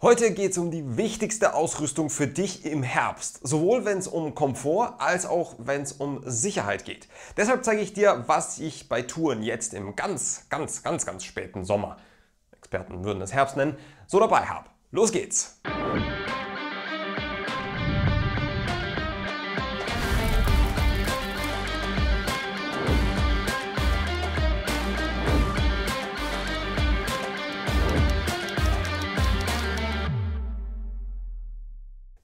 Heute geht es um die wichtigste Ausrüstung für dich im Herbst, sowohl wenn es um Komfort als auch wenn es um Sicherheit geht. Deshalb zeige ich dir, was ich bei Touren jetzt im ganz, ganz, ganz, ganz späten Sommer, Experten würden es Herbst nennen, so dabei habe. Los geht's!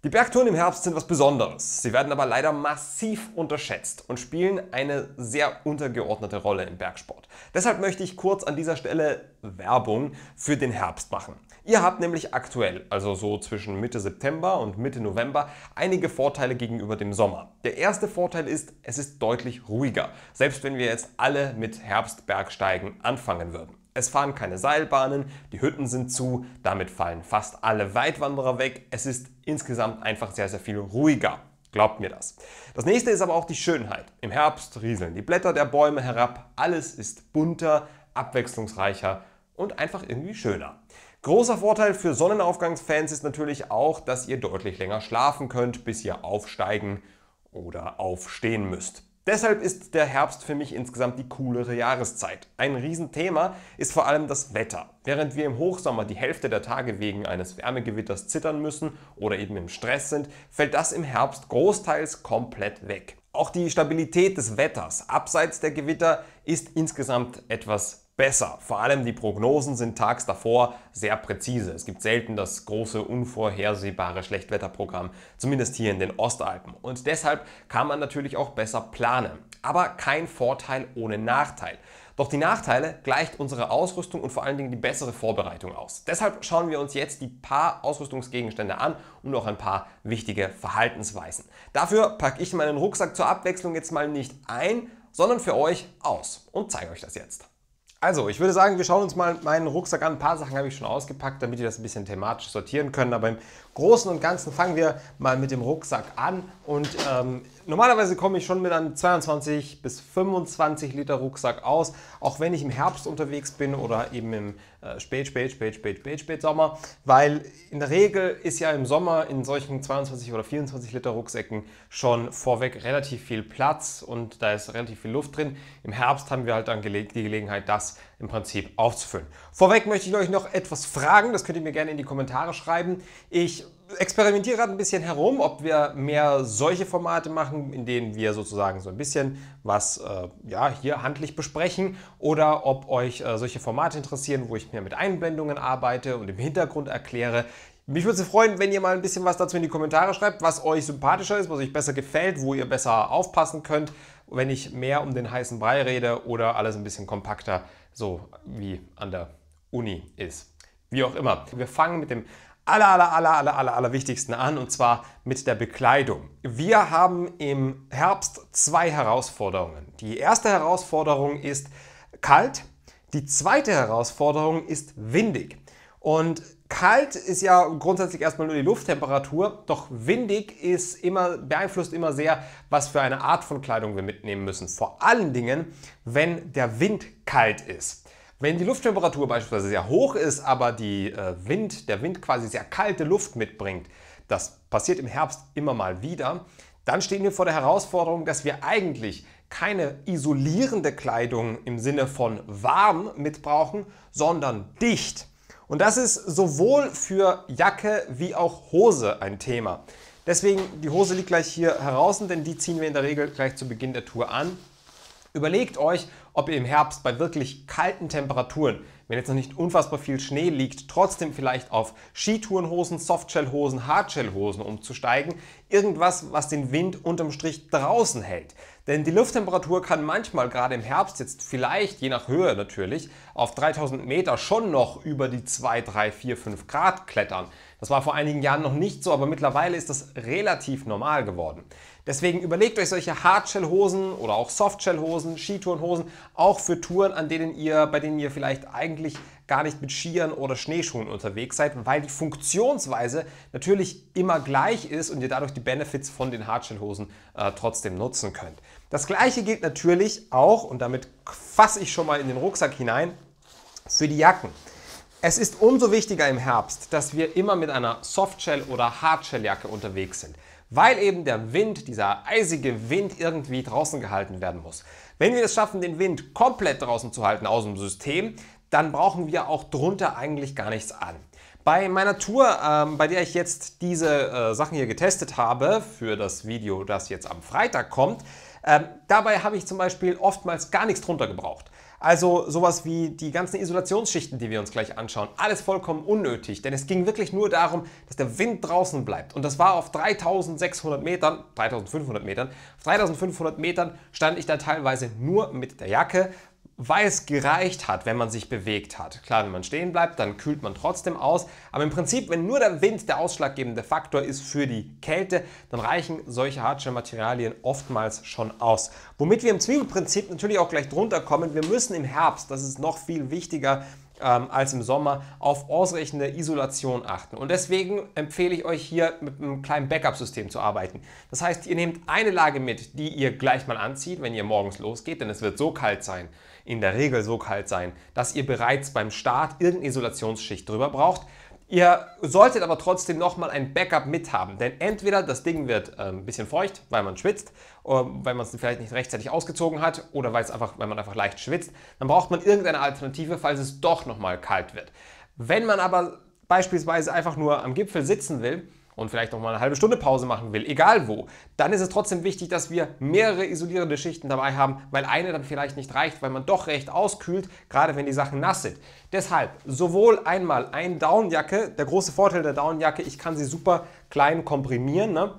Die Bergtouren im Herbst sind was Besonderes. Sie werden aber leider massiv unterschätzt und spielen eine sehr untergeordnete Rolle im Bergsport. Deshalb möchte ich kurz an dieser Stelle Werbung für den Herbst machen. Ihr habt nämlich aktuell, also so zwischen Mitte September und Mitte November, einige Vorteile gegenüber dem Sommer. Der erste Vorteil ist, es ist deutlich ruhiger, selbst wenn wir jetzt alle mit Herbstbergsteigen anfangen würden. Es fahren keine Seilbahnen, die Hütten sind zu, damit fallen fast alle Weitwanderer weg. Es ist insgesamt einfach sehr, sehr viel ruhiger. Glaubt mir das. Das nächste ist aber auch die Schönheit. Im Herbst rieseln die Blätter der Bäume herab, alles ist bunter, abwechslungsreicher und einfach irgendwie schöner. Großer Vorteil für Sonnenaufgangsfans ist natürlich auch, dass ihr deutlich länger schlafen könnt, bis ihr aufsteigen oder aufstehen müsst. Deshalb ist der Herbst für mich insgesamt die coolere Jahreszeit. Ein Riesenthema ist vor allem das Wetter. Während wir im Hochsommer die Hälfte der Tage wegen eines Wärmegewitters zittern müssen oder eben im Stress sind, fällt das im Herbst großteils komplett weg. Auch die Stabilität des Wetters abseits der Gewitter ist insgesamt etwas besser. Vor allem die Prognosen sind tags davor sehr präzise. Es gibt selten das große, unvorhersehbare Schlechtwetterprogramm, zumindest hier in den Ostalpen. Und deshalb kann man natürlich auch besser planen. Aber kein Vorteil ohne Nachteil. Doch die Nachteile gleicht unsere Ausrüstung und vor allen Dingen die bessere Vorbereitung aus. Deshalb schauen wir uns jetzt die paar Ausrüstungsgegenstände an und auch ein paar wichtige Verhaltensweisen. Dafür packe ich meinen Rucksack zur Abwechslung jetzt mal nicht ein, sondern für euch aus und zeige euch das jetzt. Also, ich würde sagen, wir schauen uns mal meinen Rucksack an. Ein paar Sachen habe ich schon ausgepackt, damit ihr das ein bisschen thematisch sortieren könnt. Aber im Großen und Ganzen fangen wir mal mit dem Rucksack an. Und ähm, normalerweise komme ich schon mit einem 22 bis 25 Liter Rucksack aus. Auch wenn ich im Herbst unterwegs bin oder eben im äh, Spät, Spät, Spät, Spät, Spät, Spät Sommer. Weil in der Regel ist ja im Sommer in solchen 22 oder 24 Liter Rucksäcken schon vorweg relativ viel Platz und da ist relativ viel Luft drin. Im Herbst haben wir halt dann die Gelegenheit, das im Prinzip aufzufüllen. Vorweg möchte ich euch noch etwas fragen, das könnt ihr mir gerne in die Kommentare schreiben. Ich experimentiere gerade ein bisschen herum, ob wir mehr solche Formate machen, in denen wir sozusagen so ein bisschen was äh, ja, hier handlich besprechen oder ob euch äh, solche Formate interessieren, wo ich mehr mit Einblendungen arbeite und im Hintergrund erkläre. Mich würde es freuen, wenn ihr mal ein bisschen was dazu in die Kommentare schreibt, was euch sympathischer ist, was euch besser gefällt, wo ihr besser aufpassen könnt, wenn ich mehr um den heißen Brei rede oder alles ein bisschen kompakter, so wie an der Uni ist. Wie auch immer. Wir fangen mit dem aller, aller, aller, aller, aller, aller wichtigsten an und zwar mit der Bekleidung. Wir haben im Herbst zwei Herausforderungen. Die erste Herausforderung ist kalt, die zweite Herausforderung ist windig. Und Kalt ist ja grundsätzlich erstmal nur die Lufttemperatur, doch windig ist immer, beeinflusst immer sehr, was für eine Art von Kleidung wir mitnehmen müssen. Vor allen Dingen, wenn der Wind kalt ist. Wenn die Lufttemperatur beispielsweise sehr hoch ist, aber die äh, Wind, der Wind quasi sehr kalte Luft mitbringt, das passiert im Herbst immer mal wieder, dann stehen wir vor der Herausforderung, dass wir eigentlich keine isolierende Kleidung im Sinne von warm mitbrauchen, sondern dicht. Und das ist sowohl für Jacke wie auch Hose ein Thema. Deswegen, die Hose liegt gleich hier heraus, denn die ziehen wir in der Regel gleich zu Beginn der Tour an. Überlegt euch, ob ihr im Herbst bei wirklich kalten Temperaturen, wenn jetzt noch nicht unfassbar viel Schnee liegt, trotzdem vielleicht auf Skitourenhosen, Softshellhosen, Hardshellhosen umzusteigen. Irgendwas, was den Wind unterm Strich draußen hält. Denn die Lufttemperatur kann manchmal gerade im Herbst jetzt vielleicht, je nach Höhe natürlich, auf 3000 Meter schon noch über die 2, 3, 4, 5 Grad klettern. Das war vor einigen Jahren noch nicht so, aber mittlerweile ist das relativ normal geworden. Deswegen überlegt euch solche Hardshell-Hosen oder auch Softshell-Hosen, Skitourenhosen, auch für Touren, an denen ihr, bei denen ihr vielleicht eigentlich gar nicht mit Skiern oder Schneeschuhen unterwegs seid, weil die Funktionsweise natürlich immer gleich ist und ihr dadurch die Benefits von den Hardshell-Hosen äh, trotzdem nutzen könnt. Das gleiche gilt natürlich auch, und damit fasse ich schon mal in den Rucksack hinein, für die Jacken. Es ist umso wichtiger im Herbst, dass wir immer mit einer Softshell- oder Hardshell-Jacke unterwegs sind, weil eben der Wind, dieser eisige Wind irgendwie draußen gehalten werden muss. Wenn wir es schaffen, den Wind komplett draußen zu halten aus dem System, dann brauchen wir auch drunter eigentlich gar nichts an. Bei meiner Tour, ähm, bei der ich jetzt diese äh, Sachen hier getestet habe, für das Video, das jetzt am Freitag kommt, ähm, dabei habe ich zum Beispiel oftmals gar nichts drunter gebraucht. Also sowas wie die ganzen Isolationsschichten, die wir uns gleich anschauen. Alles vollkommen unnötig, denn es ging wirklich nur darum, dass der Wind draußen bleibt. Und das war auf 3600 Metern, 3500 Metern. Auf 3500 Metern stand ich da teilweise nur mit der Jacke, weil es gereicht hat, wenn man sich bewegt hat. Klar, wenn man stehen bleibt, dann kühlt man trotzdem aus. Aber im Prinzip, wenn nur der Wind der ausschlaggebende Faktor ist für die Kälte, dann reichen solche Hartschellmaterialien oftmals schon aus. Womit wir im Zwiebelprinzip natürlich auch gleich drunter kommen, wir müssen im Herbst, das ist noch viel wichtiger, ähm, als im Sommer auf ausreichende Isolation achten. Und deswegen empfehle ich euch hier mit einem kleinen Backup-System zu arbeiten. Das heißt, ihr nehmt eine Lage mit, die ihr gleich mal anzieht, wenn ihr morgens losgeht, denn es wird so kalt sein, in der Regel so kalt sein, dass ihr bereits beim Start irgendeine Isolationsschicht drüber braucht. Ihr solltet aber trotzdem nochmal ein Backup mithaben, denn entweder das Ding wird äh, ein bisschen feucht, weil man schwitzt, ähm, weil man es vielleicht nicht rechtzeitig ausgezogen hat oder weil, es einfach, weil man einfach leicht schwitzt, dann braucht man irgendeine Alternative, falls es doch nochmal kalt wird. Wenn man aber beispielsweise einfach nur am Gipfel sitzen will, und vielleicht noch mal eine halbe Stunde Pause machen will, egal wo, dann ist es trotzdem wichtig, dass wir mehrere isolierende Schichten dabei haben, weil eine dann vielleicht nicht reicht, weil man doch recht auskühlt, gerade wenn die Sachen nass sind. Deshalb sowohl einmal ein Downjacke, der große Vorteil der Downjacke, ich kann sie super klein komprimieren, ne?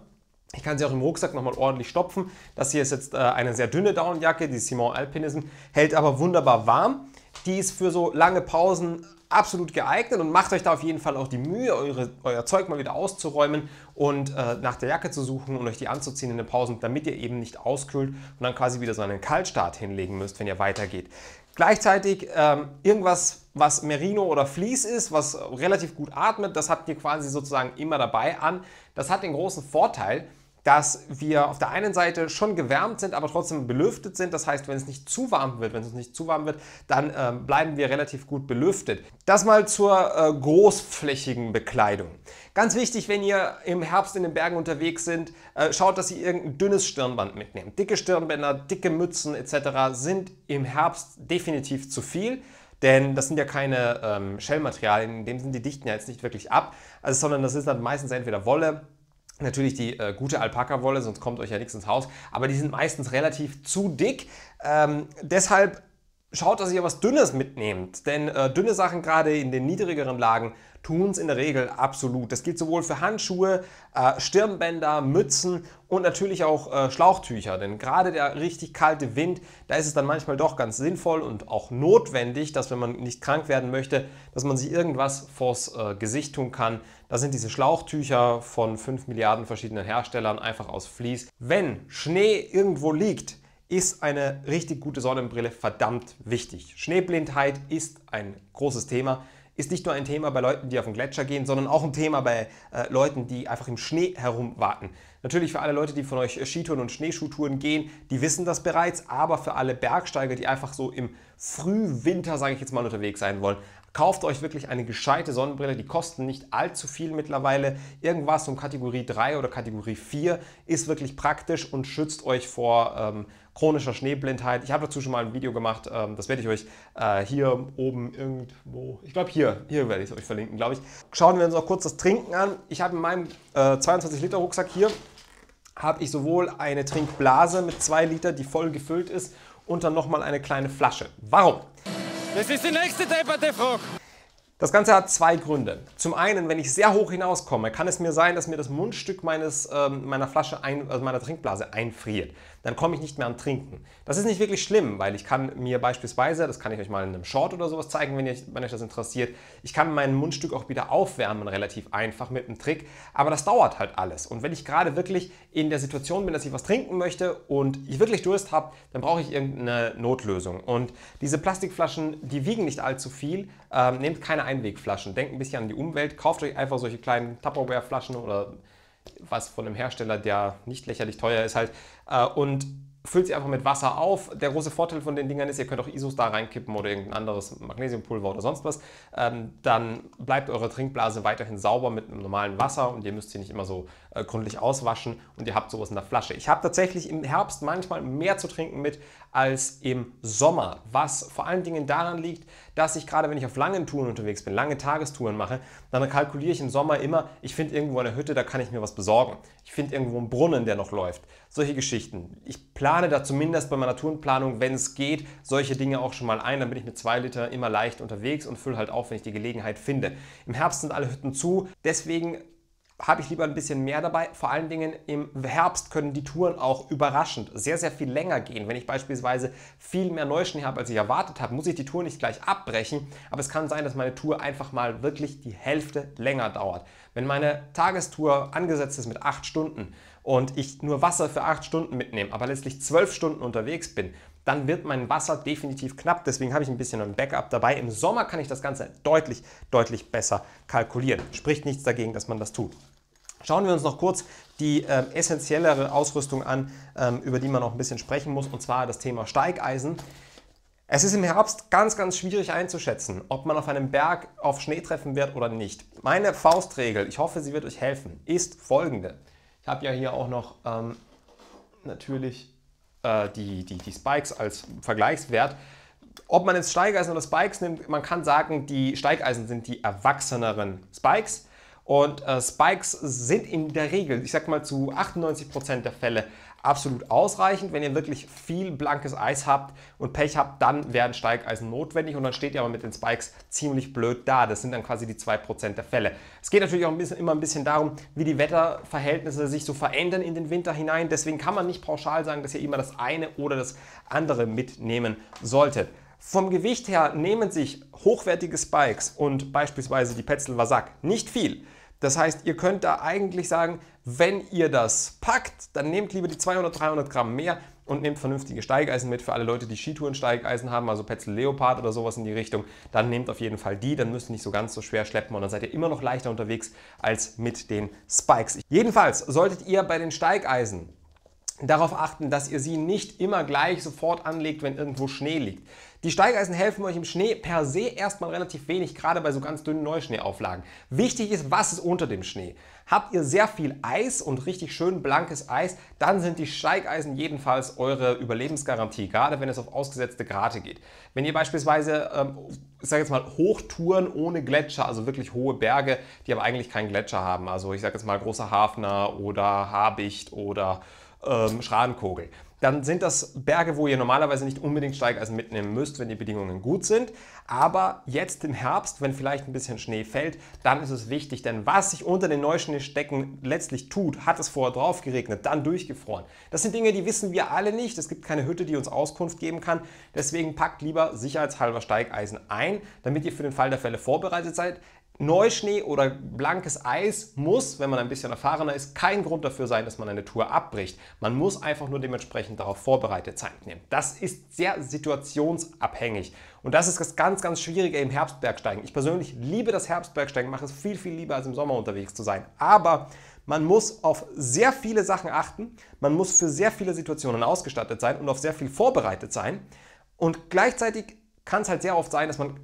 Ich kann sie auch im Rucksack nochmal ordentlich stopfen. Das hier ist jetzt äh, eine sehr dünne Downjacke, die Simon Alpinism, hält aber wunderbar warm. Die ist für so lange Pausen absolut geeignet und macht euch da auf jeden Fall auch die Mühe, eure, euer Zeug mal wieder auszuräumen und äh, nach der Jacke zu suchen und euch die anzuziehen in den Pausen, damit ihr eben nicht auskühlt und dann quasi wieder so einen Kaltstart hinlegen müsst, wenn ihr weitergeht. Gleichzeitig ähm, irgendwas, was Merino oder Vlies ist, was relativ gut atmet, das habt ihr quasi sozusagen immer dabei an. Das hat den großen Vorteil, dass wir auf der einen Seite schon gewärmt sind, aber trotzdem belüftet sind. Das heißt, wenn es nicht zu warm wird, wenn es nicht zu warm wird, dann äh, bleiben wir relativ gut belüftet. Das mal zur äh, großflächigen Bekleidung. Ganz wichtig, wenn ihr im Herbst in den Bergen unterwegs sind, äh, schaut, dass ihr irgendein dünnes Stirnband mitnehmt. Dicke Stirnbänder, dicke Mützen etc. sind im Herbst definitiv zu viel. Denn das sind ja keine ähm, Shellmaterialien, in dem sind die dichten ja jetzt nicht wirklich ab, also, sondern das ist dann meistens entweder Wolle, Natürlich die äh, gute Alpaka-Wolle, sonst kommt euch ja nichts ins Haus. Aber die sind meistens relativ zu dick. Ähm, deshalb schaut, dass ihr was Dünnes mitnehmt. Denn äh, dünne Sachen gerade in den niedrigeren Lagen tun es in der Regel absolut. Das gilt sowohl für Handschuhe, äh, Stirnbänder, Mützen und natürlich auch äh, Schlauchtücher. Denn gerade der richtig kalte Wind, da ist es dann manchmal doch ganz sinnvoll und auch notwendig, dass wenn man nicht krank werden möchte, dass man sich irgendwas vors äh, Gesicht tun kann, da sind diese Schlauchtücher von 5 Milliarden verschiedenen Herstellern einfach aus Vlies. Wenn Schnee irgendwo liegt, ist eine richtig gute Sonnenbrille verdammt wichtig. Schneeblindheit ist ein großes Thema. Ist nicht nur ein Thema bei Leuten, die auf den Gletscher gehen, sondern auch ein Thema bei äh, Leuten, die einfach im Schnee herumwarten. Natürlich für alle Leute, die von euch äh, Skitouren und Schneeschuhtouren gehen, die wissen das bereits, aber für alle Bergsteiger, die einfach so im Frühwinter, sage ich jetzt mal, unterwegs sein wollen, Kauft euch wirklich eine gescheite Sonnenbrille, die kosten nicht allzu viel mittlerweile. Irgendwas um Kategorie 3 oder Kategorie 4 ist wirklich praktisch und schützt euch vor ähm, chronischer Schneeblindheit. Ich habe dazu schon mal ein Video gemacht, ähm, das werde ich euch äh, hier oben irgendwo, ich glaube hier, hier werde ich es euch verlinken, glaube ich. Schauen wir uns auch kurz das Trinken an. Ich habe in meinem äh, 22-Liter-Rucksack hier, habe ich sowohl eine Trinkblase mit 2 Liter, die voll gefüllt ist, und dann nochmal eine kleine Flasche. Warum? Das ist die nächste depperte Frage. Das Ganze hat zwei Gründe. Zum einen, wenn ich sehr hoch hinauskomme, kann es mir sein, dass mir das Mundstück meines, ähm, meiner Flasche, ein, also meiner Trinkblase einfriert dann komme ich nicht mehr am Trinken. Das ist nicht wirklich schlimm, weil ich kann mir beispielsweise, das kann ich euch mal in einem Short oder sowas zeigen, wenn, ihr, wenn euch das interessiert, ich kann mein Mundstück auch wieder aufwärmen, relativ einfach mit einem Trick, aber das dauert halt alles. Und wenn ich gerade wirklich in der Situation bin, dass ich was trinken möchte und ich wirklich Durst habe, dann brauche ich irgendeine Notlösung. Und diese Plastikflaschen, die wiegen nicht allzu viel, ähm, nehmt keine Einwegflaschen, denkt ein bisschen an die Umwelt, kauft euch einfach solche kleinen Tupperware-Flaschen oder was von einem Hersteller, der nicht lächerlich teuer ist, halt. Äh, und füllt sie einfach mit Wasser auf. Der große Vorteil von den Dingern ist, ihr könnt auch Isos da reinkippen oder irgendein anderes Magnesiumpulver oder sonst was. Ähm, dann bleibt eure Trinkblase weiterhin sauber mit einem normalen Wasser und ihr müsst sie nicht immer so äh, gründlich auswaschen und ihr habt sowas in der Flasche. Ich habe tatsächlich im Herbst manchmal mehr zu trinken mit, als im Sommer, was vor allen Dingen daran liegt, dass ich gerade wenn ich auf langen Touren unterwegs bin, lange Tagestouren mache, dann kalkuliere ich im Sommer immer, ich finde irgendwo eine Hütte, da kann ich mir was besorgen. Ich finde irgendwo einen Brunnen, der noch läuft. Solche Geschichten. Ich plane da zumindest bei meiner Tourenplanung, wenn es geht, solche Dinge auch schon mal ein. Dann bin ich mit zwei Liter immer leicht unterwegs und fülle halt auf, wenn ich die Gelegenheit finde. Im Herbst sind alle Hütten zu, deswegen habe ich lieber ein bisschen mehr dabei. Vor allen Dingen im Herbst können die Touren auch überraschend sehr, sehr viel länger gehen. Wenn ich beispielsweise viel mehr Neuschnee habe, als ich erwartet habe, muss ich die Tour nicht gleich abbrechen. Aber es kann sein, dass meine Tour einfach mal wirklich die Hälfte länger dauert. Wenn meine Tagestour angesetzt ist mit acht Stunden und ich nur Wasser für acht Stunden mitnehme, aber letztlich zwölf Stunden unterwegs bin, dann wird mein Wasser definitiv knapp. Deswegen habe ich ein bisschen ein Backup dabei. Im Sommer kann ich das Ganze deutlich, deutlich besser kalkulieren. Spricht nichts dagegen, dass man das tut. Schauen wir uns noch kurz die äh, essentiellere Ausrüstung an, ähm, über die man noch ein bisschen sprechen muss, und zwar das Thema Steigeisen. Es ist im Herbst ganz, ganz schwierig einzuschätzen, ob man auf einem Berg auf Schnee treffen wird oder nicht. Meine Faustregel, ich hoffe, sie wird euch helfen, ist folgende. Ich habe ja hier auch noch ähm, natürlich äh, die, die, die Spikes als Vergleichswert. Ob man jetzt Steigeisen oder Spikes nimmt, man kann sagen, die Steigeisen sind die erwachseneren Spikes. Und äh, Spikes sind in der Regel, ich sag mal zu 98% der Fälle, absolut ausreichend. Wenn ihr wirklich viel blankes Eis habt und Pech habt, dann werden Steigeisen notwendig und dann steht ihr aber mit den Spikes ziemlich blöd da. Das sind dann quasi die 2% der Fälle. Es geht natürlich auch ein bisschen, immer ein bisschen darum, wie die Wetterverhältnisse sich so verändern in den Winter hinein. Deswegen kann man nicht pauschal sagen, dass ihr immer das eine oder das andere mitnehmen solltet. Vom Gewicht her nehmen sich hochwertige Spikes und beispielsweise die Petzl Vasak nicht viel. Das heißt, ihr könnt da eigentlich sagen, wenn ihr das packt, dann nehmt lieber die 200, 300 Gramm mehr und nehmt vernünftige Steigeisen mit. Für alle Leute, die Skitouren-Steigeisen haben, also Petzl Leopard oder sowas in die Richtung, dann nehmt auf jeden Fall die. Dann müsst ihr nicht so ganz so schwer schleppen und dann seid ihr immer noch leichter unterwegs als mit den Spikes. Jedenfalls solltet ihr bei den Steigeisen darauf achten, dass ihr sie nicht immer gleich sofort anlegt, wenn irgendwo Schnee liegt. Die Steigeisen helfen euch im Schnee per se erstmal relativ wenig, gerade bei so ganz dünnen Neuschneeauflagen. Wichtig ist, was ist unter dem Schnee. Habt ihr sehr viel Eis und richtig schön blankes Eis, dann sind die Steigeisen jedenfalls eure Überlebensgarantie, gerade wenn es auf ausgesetzte Grate geht. Wenn ihr beispielsweise, ähm, ich sage jetzt mal, Hochtouren ohne Gletscher, also wirklich hohe Berge, die aber eigentlich keinen Gletscher haben, also ich sage jetzt mal großer Hafner oder Habicht oder ähm, Schrankogel dann sind das Berge, wo ihr normalerweise nicht unbedingt Steigeisen also mitnehmen müsst, wenn die Bedingungen gut sind. Aber jetzt im Herbst, wenn vielleicht ein bisschen Schnee fällt, dann ist es wichtig, denn was sich unter den Neuschneestecken letztlich tut, hat es vorher drauf geregnet, dann durchgefroren. Das sind Dinge, die wissen wir alle nicht. Es gibt keine Hütte, die uns Auskunft geben kann. Deswegen packt lieber sicherheitshalber Steigeisen ein, damit ihr für den Fall der Fälle vorbereitet seid. Neuschnee oder blankes Eis muss, wenn man ein bisschen erfahrener ist, kein Grund dafür sein, dass man eine Tour abbricht. Man muss einfach nur dementsprechend darauf vorbereitet sein. Das ist sehr situationsabhängig. Und das ist das ganz, ganz Schwierige im Herbstbergsteigen. Ich persönlich liebe das Herbstbergsteigen, mache es viel, viel lieber, als im Sommer unterwegs zu sein. Aber man muss auf sehr viele Sachen achten, man muss für sehr viele Situationen ausgestattet sein und auf sehr viel vorbereitet sein. Und gleichzeitig kann es halt sehr oft sein, dass man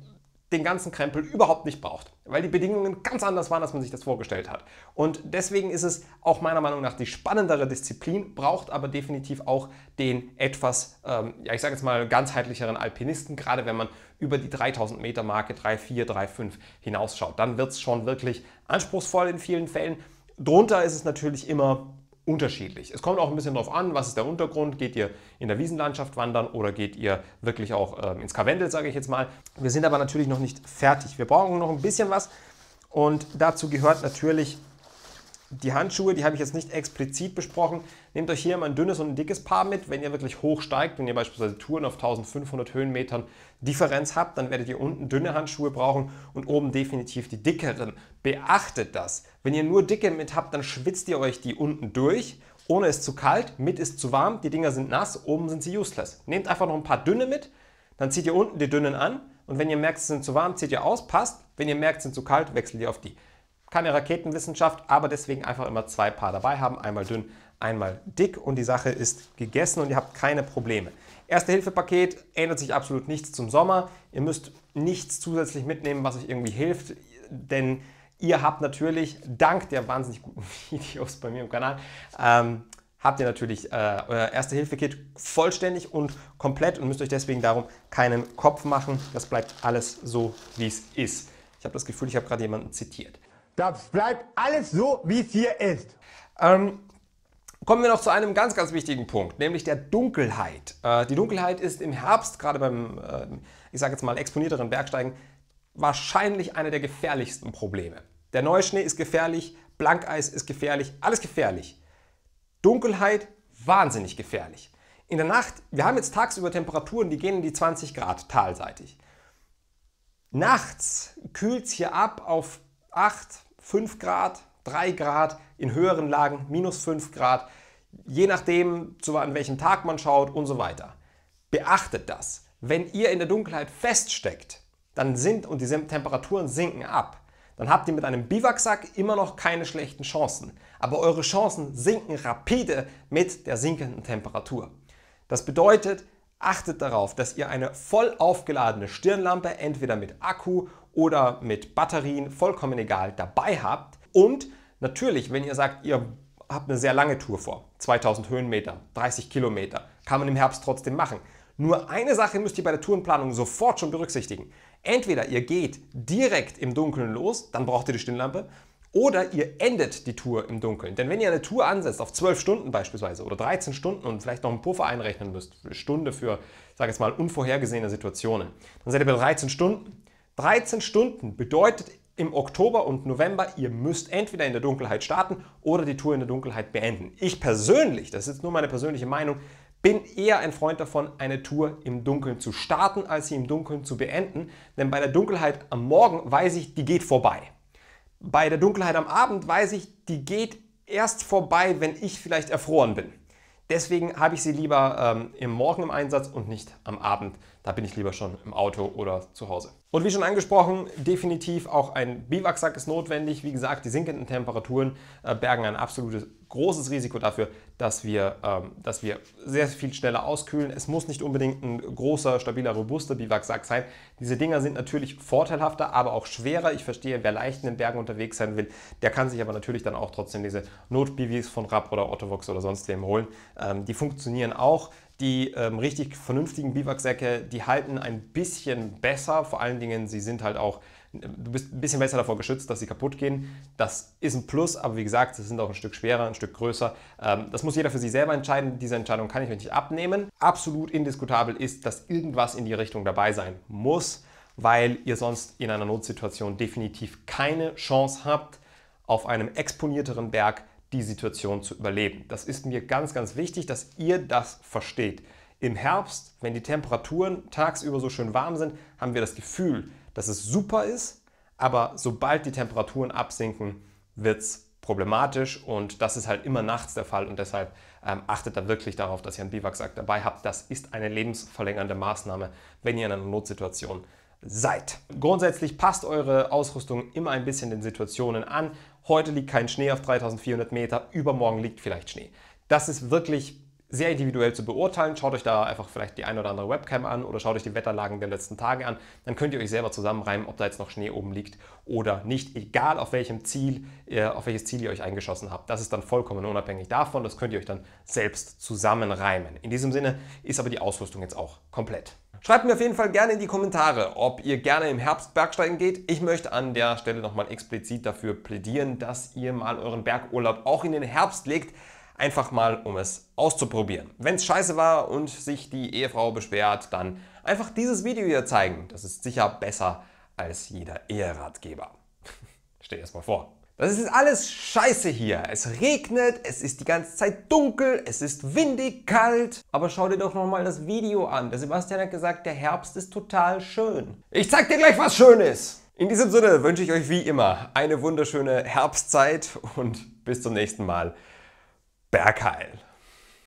den ganzen Krempel überhaupt nicht braucht, weil die Bedingungen ganz anders waren, als man sich das vorgestellt hat. Und deswegen ist es auch meiner Meinung nach die spannendere Disziplin, braucht aber definitiv auch den etwas, ähm, ja ich sage jetzt mal, ganzheitlicheren Alpinisten, gerade wenn man über die 3000 Meter Marke 3,4, 3,5 hinausschaut. Dann wird es schon wirklich anspruchsvoll in vielen Fällen. Drunter ist es natürlich immer unterschiedlich. Es kommt auch ein bisschen darauf an, was ist der Untergrund. Geht ihr in der Wiesenlandschaft wandern oder geht ihr wirklich auch ähm, ins Karwendel, sage ich jetzt mal. Wir sind aber natürlich noch nicht fertig. Wir brauchen noch ein bisschen was und dazu gehört natürlich die Handschuhe, die habe ich jetzt nicht explizit besprochen. Nehmt euch hier mal ein dünnes und ein dickes Paar mit. Wenn ihr wirklich hoch steigt, wenn ihr beispielsweise Touren auf 1500 Höhenmetern Differenz habt, dann werdet ihr unten dünne Handschuhe brauchen und oben definitiv die dickeren. Beachtet das. Wenn ihr nur dicke mit habt, dann schwitzt ihr euch die unten durch. Ohne ist zu kalt, mit ist zu warm, die Dinger sind nass, oben sind sie useless. Nehmt einfach noch ein paar dünne mit, dann zieht ihr unten die dünnen an und wenn ihr merkt, sie sind zu warm, zieht ihr aus, passt. Wenn ihr merkt, sie sind zu kalt, wechselt ihr auf die keine Raketenwissenschaft, aber deswegen einfach immer zwei Paar dabei haben, einmal dünn, einmal dick und die Sache ist gegessen und ihr habt keine Probleme. Erste-Hilfe-Paket ändert sich absolut nichts zum Sommer. Ihr müsst nichts zusätzlich mitnehmen, was euch irgendwie hilft, denn ihr habt natürlich dank der wahnsinnig guten Videos bei mir im Kanal ähm, habt ihr natürlich äh, euer Erste-Hilfe-Kit vollständig und komplett und müsst euch deswegen darum keinen Kopf machen. Das bleibt alles so, wie es ist. Ich habe das Gefühl, ich habe gerade jemanden zitiert. Das bleibt alles so, wie es hier ist. Ähm, kommen wir noch zu einem ganz, ganz wichtigen Punkt, nämlich der Dunkelheit. Äh, die Dunkelheit ist im Herbst, gerade beim, äh, ich sage jetzt mal, exponierteren Bergsteigen, wahrscheinlich eine der gefährlichsten Probleme. Der Neuschnee ist gefährlich, Blankeis ist gefährlich, alles gefährlich. Dunkelheit wahnsinnig gefährlich. In der Nacht, wir haben jetzt tagsüber Temperaturen, die gehen in die 20 Grad talseitig. Nachts kühlt es hier ab auf 8, 5 Grad, 3 Grad, in höheren Lagen minus 5 Grad, je nachdem, zu, an welchem Tag man schaut und so weiter. Beachtet das. Wenn ihr in der Dunkelheit feststeckt, dann sind und die Temperaturen sinken ab, dann habt ihr mit einem Biwaksack immer noch keine schlechten Chancen. Aber eure Chancen sinken rapide mit der sinkenden Temperatur. Das bedeutet, achtet darauf, dass ihr eine voll aufgeladene Stirnlampe entweder mit Akku oder mit Batterien, vollkommen egal, dabei habt. Und natürlich, wenn ihr sagt, ihr habt eine sehr lange Tour vor, 2000 Höhenmeter, 30 Kilometer, kann man im Herbst trotzdem machen. Nur eine Sache müsst ihr bei der Tourenplanung sofort schon berücksichtigen. Entweder ihr geht direkt im Dunkeln los, dann braucht ihr die Stirnlampe, oder ihr endet die Tour im Dunkeln. Denn wenn ihr eine Tour ansetzt, auf 12 Stunden beispielsweise oder 13 Stunden und vielleicht noch einen Puffer einrechnen müsst, eine Stunde für, sage jetzt mal, unvorhergesehene Situationen, dann seid ihr bei 13 Stunden. 13 Stunden bedeutet im Oktober und November, ihr müsst entweder in der Dunkelheit starten oder die Tour in der Dunkelheit beenden. Ich persönlich, das ist jetzt nur meine persönliche Meinung, bin eher ein Freund davon, eine Tour im Dunkeln zu starten, als sie im Dunkeln zu beenden, denn bei der Dunkelheit am Morgen weiß ich, die geht vorbei. Bei der Dunkelheit am Abend weiß ich, die geht erst vorbei, wenn ich vielleicht erfroren bin. Deswegen habe ich sie lieber ähm, im Morgen im Einsatz und nicht am Abend. Da bin ich lieber schon im Auto oder zu Hause. Und wie schon angesprochen, definitiv auch ein Biwaksack ist notwendig. Wie gesagt, die sinkenden Temperaturen äh, bergen ein absolutes großes Risiko dafür, dass wir, ähm, dass wir sehr viel schneller auskühlen. Es muss nicht unbedingt ein großer, stabiler, robuster Biwaksack sein. Diese Dinger sind natürlich vorteilhafter, aber auch schwerer. Ich verstehe, wer leicht in den Bergen unterwegs sein will, der kann sich aber natürlich dann auch trotzdem diese Not-BWs von Rapp oder Ottovox oder sonst wem holen. Ähm, die funktionieren auch. Die ähm, richtig vernünftigen Biwaksäcke, die halten ein bisschen besser. Vor allen Dingen, sie sind halt auch du bist ein bisschen besser davor geschützt, dass sie kaputt gehen. Das ist ein Plus, aber wie gesagt, sie sind auch ein Stück schwerer, ein Stück größer. Ähm, das muss jeder für sich selber entscheiden. Diese Entscheidung kann ich euch nicht abnehmen. Absolut indiskutabel ist, dass irgendwas in die Richtung dabei sein muss, weil ihr sonst in einer Notsituation definitiv keine Chance habt, auf einem exponierteren Berg die Situation zu überleben. Das ist mir ganz, ganz wichtig, dass ihr das versteht. Im Herbst, wenn die Temperaturen tagsüber so schön warm sind, haben wir das Gefühl, dass es super ist, aber sobald die Temperaturen absinken, wird es problematisch und das ist halt immer nachts der Fall und deshalb ähm, achtet da wirklich darauf, dass ihr einen Biwaksack dabei habt. Das ist eine lebensverlängernde Maßnahme, wenn ihr in einer Notsituation seid. Grundsätzlich passt eure Ausrüstung immer ein bisschen den Situationen an. Heute liegt kein Schnee auf 3400 Meter, übermorgen liegt vielleicht Schnee. Das ist wirklich sehr individuell zu beurteilen. Schaut euch da einfach vielleicht die ein oder andere Webcam an oder schaut euch die Wetterlagen der letzten Tage an. Dann könnt ihr euch selber zusammenreimen, ob da jetzt noch Schnee oben liegt oder nicht. Egal auf welchem Ziel, äh, auf welches Ziel ihr euch eingeschossen habt. Das ist dann vollkommen unabhängig davon. Das könnt ihr euch dann selbst zusammenreimen. In diesem Sinne ist aber die Ausrüstung jetzt auch komplett. Schreibt mir auf jeden Fall gerne in die Kommentare, ob ihr gerne im Herbst Bergsteigen geht. Ich möchte an der Stelle nochmal explizit dafür plädieren, dass ihr mal euren Bergurlaub auch in den Herbst legt. Einfach mal, um es auszuprobieren. Wenn es scheiße war und sich die Ehefrau beschwert, dann einfach dieses Video hier zeigen. Das ist sicher besser als jeder Eheratgeber. Stell dir das mal vor. Das ist alles scheiße hier. Es regnet, es ist die ganze Zeit dunkel, es ist windig, kalt. Aber schau dir doch nochmal das Video an. Der Sebastian hat gesagt, der Herbst ist total schön. Ich zeig dir gleich, was schön ist. In diesem Sinne wünsche ich euch wie immer eine wunderschöne Herbstzeit und bis zum nächsten Mal. Bergheil.